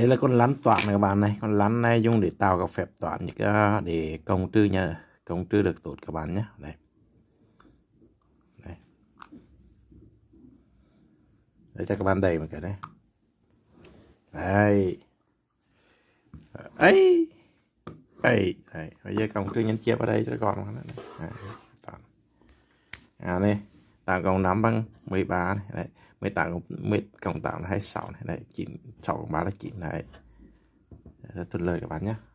đây là con lăn toạn này các bạn này con lăn này dùng để tạo các phép toán để công trừ nha công trừ được tốt các bạn nhé đây đây để cho các bạn đầy một cái đấy đây ấy ấy đây bây giờ công trừ nhân chia vào đây cho con này. À, này 8 cộng 5 bằng 13 này, đấy. 18 cộng 10 cộng 8 là 26 này, đấy. 9 6 cộng 3 là 9 này. Rất thuận lợi các bạn nhé.